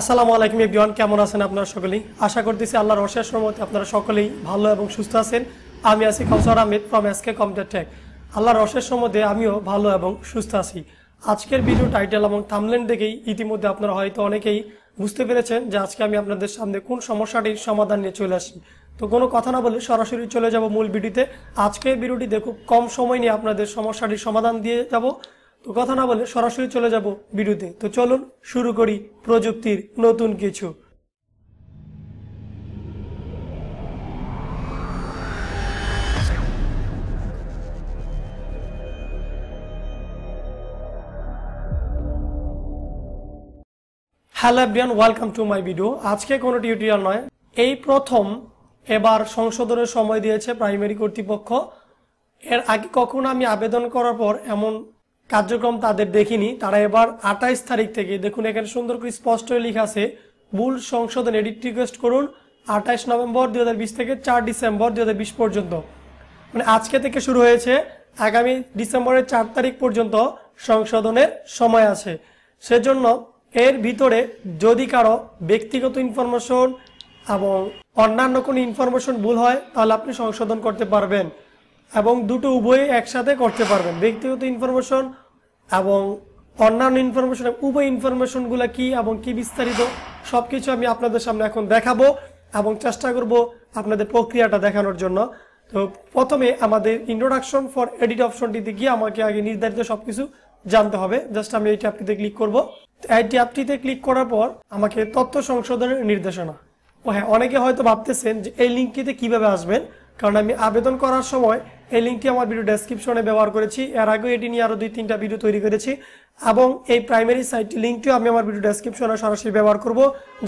আসসালামু আলাইকুম এভিওয়ান কেমন আছেন আপনারা সকলেই আশা করতেছি আল্লাহর অশেষ রহমতে আপনারা সকলেই ভালো এবং সুস্থ আছেন আমি আছি Kawsar Ahmed from SK computer tech আল্লাহর অশেষ সম্বন্ধে আমিও ভালো এবং সুস্থ আছি আজকের ভিডিও টাইটেল এবং থামলেন দেখেই ইতিমধ্যে আপনারা হয়তো অনেকেই বুঝতে পেরেছেন যে আজকে আমি আপনাদের সামনে কোন সমস্যাটির সমাধান নিয়ে চলে আসি তো কোনো কথা না বলে সরাসরি চলে যাব মূল ভিডিওতে আজকের ভিডিওটি খুব কম সময় নিয়ে আপনাদের সমস্যাটির সমাধান দিয়ে যাব তো কথা না বলে সরাসরি চলে যাব ভিডিওতে তো চলুন শুরু করি প্রযুক্তির নতুন কিছু hello everyone welcome to my video আজকে কোনো টিউটোরিয়াল নয় এই প্রথম এবার সংশোধনের সময় দিয়েছে প্রাইমারি কর্তৃপক্ষ এর আগে কখনো আমি আবেদন করার পর এমন কার্যক্রম তাদের দেখিনি তারা এবার আঠাইশ তারিখ থেকে দেখুন এখানে সুন্দর করে স্পষ্ট লেখা আছে মূল সংশোধন এডিট রিকোয়েস্ট করুন আঠাইশ নভেম্বর দু থেকে চার ডিসেম্বর দু পর্যন্ত মানে আজকে থেকে শুরু হয়েছে আগামী ডিসেম্বরের চার তারিখ পর্যন্ত সংশোধনের সময় আছে সেজন্য এর ভিতরে যদি কারো ব্যক্তিগত ইনফরমেশন এবং অন্যান্য কোনো ইনফরমেশন ভুল হয় তাহলে আপনি সংশোধন করতে পারবেন এবং দুটো উভয়ে একসাথে করতে পারবেন ব্যক্তিগত ইনফরমেশন এবং অন্যান্য ইনফরমেশন উভয় ইনফরমেশনগুলো কি এবং কি বিস্তারিত সব কিছু আমি আপনাদের সামনে এখন দেখাবো এবং চেষ্টা করব আপনাদের প্রক্রিয়াটা দেখানোর জন্য তো প্রথমে আমাদের ইন্ট্রোডাকশন ফর এডিট অপশনটিতে গিয়ে আমাকে আগে নির্ধারিত সব কিছু জানতে হবে জাস্ট আমি এই ট্যাপটিতে ক্লিক করব এই ট্যাপটিতে ক্লিক করার পর আমাকে তথ্য সংশোধনের নির্দেশনা ও হ্যাঁ অনেকে হয়তো ভাবতেছেন যে এই লিঙ্কটিতে কিভাবে আসবেন কারণ আমি আবেদন করার সময় এই লিঙ্কটি আমার ভিডিও ডেসক্রিপশনে ব্যবহার করেছি এর আগেও এটি নিয়ে আরও দুই তিনটা ভিডিও তৈরি করেছি এবং এই প্রাইমারি সাইটটি লিঙ্কটিও আমি আমার ভিডিও ডেসক্রিপশনে সরাসরি ব্যবহার করব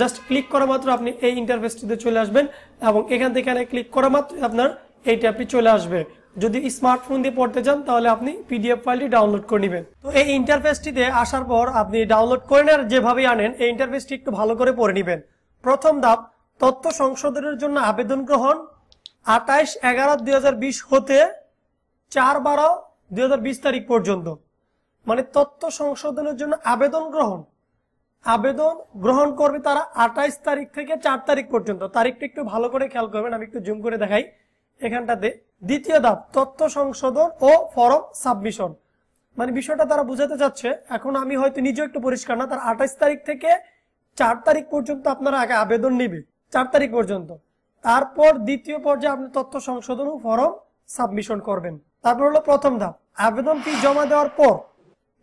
জাস্ট ক্লিক করা মাত্র আপনি এই ইন্টারফেসটিতে চলে আসবেন এবং এখান থেকে ক্লিক করা মাত্র আপনার এই ট্যাপটি চলে আসবে যদি স্মার্টফোন দিয়ে পড়তে চান তাহলে আপনি পিডিএফ ফাইলটি ডাউনলোড করে নেবেন তো এই ইন্টারফেসটিতে আসার পর আপনি ডাউনলোড করে নেন যেভাবেই আনেন এই ইন্টারফেসটি একটু ভালো করে পড়ে নেবেন প্রথম ধাপ তথ্য সংশোধনের জন্য আবেদন গ্রহণ আঠাইশ এগারো দুই হতে চার বারো দুই তারিখ পর্যন্ত মানে তথ্য সংশোধনের জন্য আবেদন গ্রহণ আবেদন গ্রহণ করবে তারা আঠাইশ তারিখ থেকে চার তারিখ পর্যন্ত তারিখটা একটু ভালো করে খেয়াল করবেন আমি একটু জুম করে দেখাই এখানটাতে দ্বিতীয় ধাপ তথ্য সংশোধন ও ফরম সাবমিশন মানে বিষয়টা তারা বুঝাতে চাচ্ছে এখন আমি হয়তো নিজেও একটু পরিষ্কার না তার আঠাইশ তারিখ থেকে চার তারিখ পর্যন্ত আপনারা আগে আবেদন নিবে চার তারিখ পর্যন্ত তারপর দ্বিতীয় পর্যায়ে আপনি তথ্য সংশোধন ও ফরম সাবমিশন করবেন তারপর হলো প্রথম ধাপ আবেদন ফি জমা দেওয়ার পর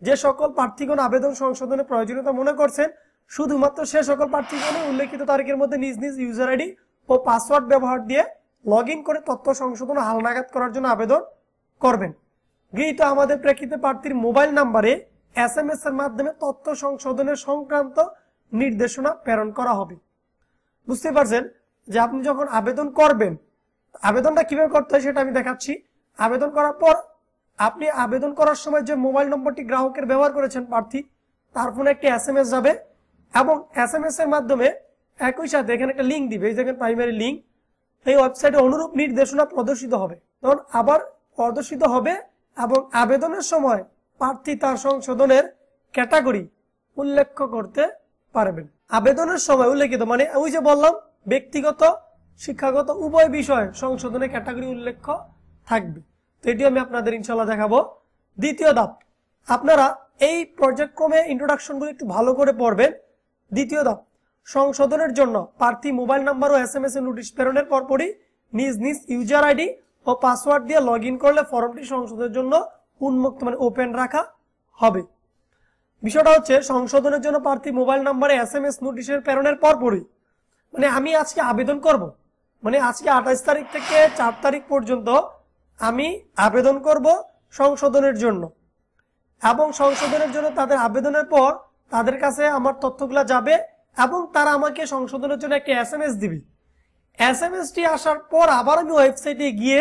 যে সকল প্রার্থীগণ আবেদন সংশোধনের প্রয়োজনীয়তা মনে করছেন শুধুমাত্র সে সকল প্রার্থীগণ উল্লেখিত তারিখের মধ্যে নিজ নিজ ইউজার আইডি ও পাসওয়ার্ড ব্যবহার দিয়ে লগ করে তথ্য সংশোধন হালনাগাদ করার জন্য আবেদন করবেন গৃহীত আমাদের প্রেক্ষিতে প্রার্থীর মোবাইল নাম্বারে এস এম এস এর মাধ্যমে তথ্য সংশোধনের সংক্রান্ত নির্দেশনা প্রেরণ করা হবে বুঝতে পারছেন যে আপনি যখন আবেদন করবেন আবেদনটা কিভাবে করতে হয় সেটা আমি দেখাচ্ছি আবেদন করার পর আপনি আবেদন করার সময় যে মোবাইল নম্বরটি গ্রাহকের ব্যবহার করেছেন প্রার্থী তার ফোনে একটি এস যাবে এবং এস এম এর মাধ্যমে একই সাথে এখানে একটা লিঙ্ক দিবে এই দেখেন প্রাইমারি লিঙ্ক এই ওয়েবসাইটে অনুরূপ নির্দেশনা প্রদর্শিত হবে তখন আবার প্রদর্শিত হবে এবং আবেদনের সময় প্রার্থী তার সংশোধনের ক্যাটাগরি উল্লেখ করতে পারবেন আবেদনের সময় উল্লেখিত মানে ওই যে বললাম ব্যক্তিগত শিক্ষাগত উভয় বিষয়ে সংশোধনের ক্যাটাগরি উল্লেখ থাকবে তো এটি আমি আপনাদের ইনশাল্লাহ দেখাবো দ্বিতীয় ধাপ আপনারা এই পর্যায়ক্রমে ইন্ট্রোডাকশনগুলো একটু ভালো করে পড়বেন দ্বিতীয় ধাপ সংশোধনের জন্য প্রার্থী মোবাইল নাম্বার ও এস এম এস এ নোটিশ প্রেরণের পরপরই নিজ নিজ ইউজার আইডি ও পাসওয়ার্ড দিয়ে লগ করলে ফর্মটি সংশোধনের জন্য উন্মুক্ত মানে ওপেন রাখা হবে বিষয়টা হচ্ছে সংশোধনের জন্য প্রার্থী মোবাইল নাম্বারে এস এম এস নোটিশের প্রেরণের পরপরই মানে আমি আজকে আবেদন করব। মানে আজকে আঠাইশ তারিখ থেকে চার তারিখ পর্যন্ত আমি আবেদন করব সংশোধনের জন্য এবং সংশোধনের জন্য তাদের আবেদনের পর তাদের কাছে আমার তথ্যগুলো যাবে এবং তারা আমাকে সংশোধনের জন্য একটি এস এম এস দিবে এস এম এসটি আসার পর আবার আমি ওয়েবসাইটে গিয়ে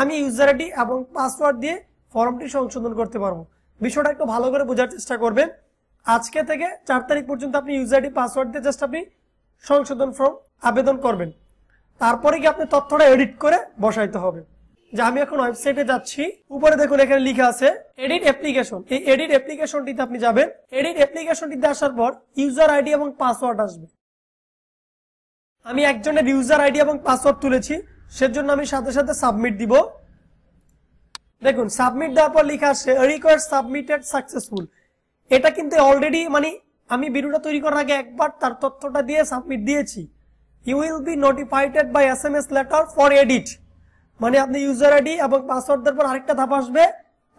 আমি ইউজার আইডি এবং পাসওয়ার্ড দিয়ে ফর্মটি সংশোধন করতে পারবো বিষয়টা একটু ভালো করে বোঝার চেষ্টা করবেন আজকে থেকে চার তারিখ পর্যন্ত আপনি ইউজার আইডি পাসওয়ার্ড দিয়ে জাস্ট আপনি সংশোধন ফর্ম আবেদন করবেন তারপরে কি আপনি তথ্যটা এডিট করে বসাইতে হবে যে আমি এখন ওয়েবসাইটে যাচ্ছি উপরে দেখুন এখানে লিখা আছে এডিট অ্যাপ্লিকেশন এই এডিট অ্যাপ্লিকেশনটিতে আপনি যাবেন এডিট অ্যাপ্লিকেশনটিতে আসার পর ইউজার আইডি এবং পাসওয়ার্ড আসবে আমি একজনের ইউজার আইডি এবং পাসওয়ার্ড তুলেছি সেজন্য আমি সাথে সাথে সাবমিট দিব দেখুন সাবমিট দেওয়ার পর লেখা আসছে রিকোয়েস্ট সাবমিটেড সাকসেসফুল এটা কিন্তু অলরেডি মানে আমি ভিডিওটা তৈরি করার আগে একবার তার তথ্যটা দিয়ে সাবমিট দিয়েছি you will be notified by S M S later for edit মানে আপনি ইউজার আইডি এবং পাসওয়ার্ড দেওয়ার পর আরেকটা ধাপ আসবে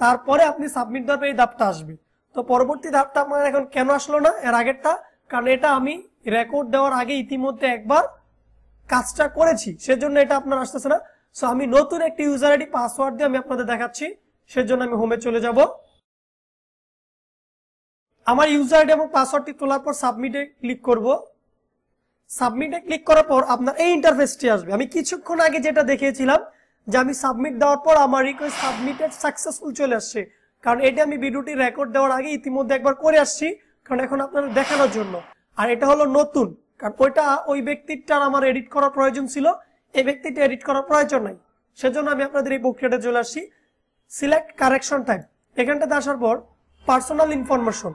তারপরে আপনি সাবমিট দেওয়ার পর এই ধাপটা আসবে তো পরবর্তী ধাপটা আমার এখন কেন আসলো না এর আগেরটা কারণ এটা আমি রেকর্ড দেওয়ার আগে ইতিমধ্যে একবার কাজটা করেছি সেজন্য এটা আপনার আসতেছে না সো আমি নতুন একটি ইউজার আইডি পাসওয়ার্ড দিয়ে আমি আপনাদের দেখাচ্ছি সেজন্য আমি হোমে চলে যাব আমার ইউজার আইডি এবং পাসওয়ার্ডটি তোলার পর সাবমিটে ক্লিক করব সাবমিটে ক্লিক করার পর আপনার এই ইন্টারফেসটি আসবে আমি কিছুক্ষণ আগে যেটা দেখিয়েছিলাম যে আমি সাবমিট দেওয়ার পর আমার রিকোয়েস্ট সাবমিটেড সাকসেসফুল চলে আসছে কারণ এটা আমি ভিডিওটি রেকর্ড দেওয়ার আগে ইতিমধ্যে একবার করে আসছি কারণ এখন আপনাদের দেখানোর জন্য আর এটা হলো নতুন কারণ ওইটা ওই ব্যক্তিটার আমার এডিট করার প্রয়োজন ছিল এই ব্যক্তিটা এডিট করার প্রয়োজন নাই সেজন্য আমি আপনাদের এই প্রক্রিয়াটা চলে আসছি সিলেক্ট কারেকশন টাইপ এখানটাতে আসার পর personal information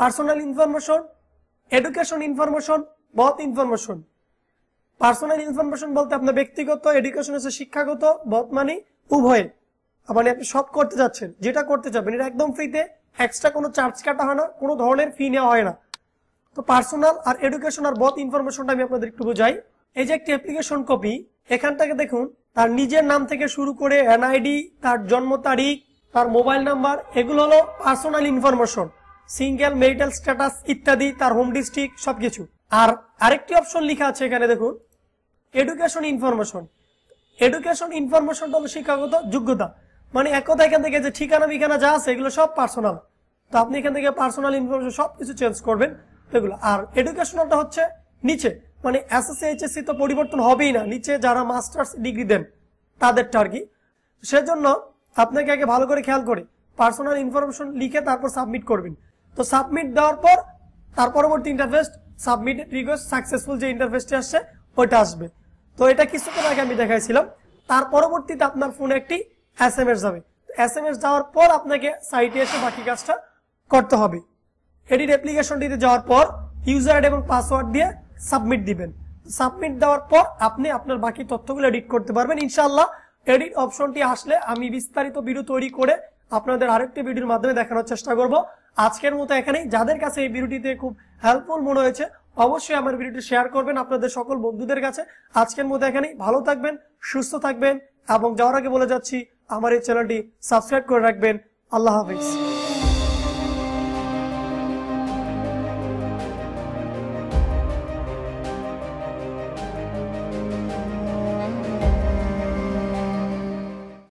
personal information education information both information personal information বলতে আপনার ব্যক্তিগত এডুকেশন হচ্ছে শিক্ষাগত বথ মানে উভয়ে মানে আপনি সব করতে যাচ্ছেন যেটা করতে যাবেন এটা একদম ফ্রিতে এক্সট্রা কোনো চার্জ কাটা হয় না কোনো ধরনের ফি নেওয়া হয় না তো পার্সোনাল আর এডুকেশন আর বথ ইনফরমেশনটা আমি আপনাদের একটু বোঝাই এই যে একটি অ্যাপ্লিকেশন কপি এখানটাকে দেখুন তার নিজের নাম থেকে শুরু করে এনআইডি তার জন্ম তারিখ তার মোবাইল নাম্বার এগুলো হলো personal information single marital status ইত্যাদি তার হোম ডিস্ট্রিক্ট সবকিছু আর আরেকটি অপশন লিখা আছে এখানে দেখুন এডুকেশন ইনফরমেশন এডুকেশন ইনফরমেশনটা হলো শিক্ষাগত যোগ্যতা মানে এক কথা এখান থেকে যে ঠিকানা বিখানা যা আছে এগুলো সব পার্সোনাল তো আপনি এখান থেকে পার্সোনাল ইনফরমেশন সব কিছু চেঞ্জ করবেন এগুলো আর এডুকেশনালটা হচ্ছে নিচে মানে এসএসসি এইচএসসি তো পরিবর্তন হবেই না নিচে যারা মাস্টার্স ডিগ্রি দেন তাদেরটা আর কি সেজন্য আপনাকে আগে ভালো করে খেয়াল করে পার্সোনাল ইনফরমেশন লিখে তারপর সাবমিট করবেন তো সাবমিট দেওয়ার পর তার পরবর্তী ইন্টারফেস সাবমিট রিকোয়েস্ট সাকসেসফুল যে ইন্টারফেসটি আসছে ওইটা আসবে তো এটা কিছুক্ষণ আগে আমি দেখাইছিলাম তার পরবর্তীতে আপনার ফোনে একটি এস এম এস যাবে এস এম এস যাওয়ার পর আপনাকে সাইটে এসে বাকি কাজটা করতে হবে এডিট অ্যাপ্লিকেশনটিতে যাওয়ার পর ইউজার এবং পাসওয়ার্ড দিয়ে সাবমিট দিবেন সাবমিট দেওয়ার পর আপনি আপনার বাকি তথ্যগুলো এডিট করতে পারবেন ইনশাল্লাহ এডিট অপশনটি আসলে আমি বিস্তারিত ভিডিও তৈরি করে আপনাদের আরেকটি ভিডিওর মাধ্যমে দেখানোর চেষ্টা করব আজকের মতো এখানেই যাদের কাছে এই ভিডিওটিতে খুব হেল্পফুল মনে হয়েছে অবশ্যই আমার ভিডিওটি শেয়ার করবেন আপনাদের সকল বন্ধুদের কাছে আজকের মতো এখানেই ভালো থাকবেন সুস্থ থাকবেন এবং যাওয়ার আগে বলে যাচ্ছি আমার এই চ্যানেলটি সাবস্ক্রাইব করে রাখবেন আল্লাহ হাফিজ